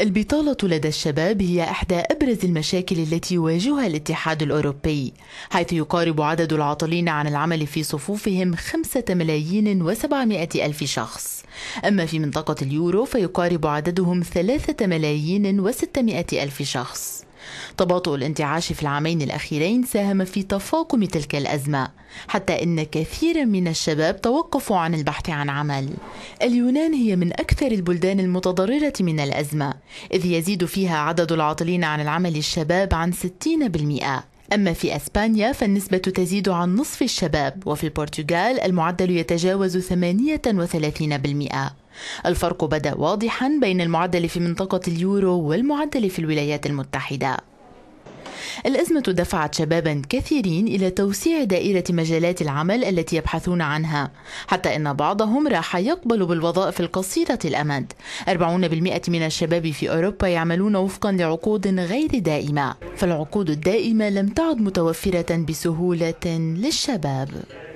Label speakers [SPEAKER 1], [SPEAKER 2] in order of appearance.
[SPEAKER 1] البطالة لدى الشباب هي إحدى أبرز المشاكل التي يواجهها الاتحاد الأوروبي حيث يقارب عدد العاطلين عن العمل في صفوفهم خمسة ملايين وسبعمائة ألف شخص أما في منطقة اليورو فيقارب عددهم ثلاثة ملايين وستمائة ألف شخص تباطؤ الانتعاش في العامين الأخيرين ساهم في تفاقم تلك الأزمة حتى إن كثيرا من الشباب توقفوا عن البحث عن عمل اليونان هي من أكثر البلدان المتضررة من الأزمة إذ يزيد فيها عدد العاطلين عن العمل الشباب عن 60% أما في أسبانيا فالنسبة تزيد عن نصف الشباب وفي البرتغال المعدل يتجاوز 38% الفرق بدا واضحا بين المعدل في منطقه اليورو والمعدل في الولايات المتحده الأزمة دفعت شبابا كثيرين إلى توسيع دائرة مجالات العمل التي يبحثون عنها حتى أن بعضهم راح يقبل بالوظائف القصيرة الأمد 40% من الشباب في أوروبا يعملون وفقا لعقود غير دائمة فالعقود الدائمة لم تعد متوفرة بسهولة للشباب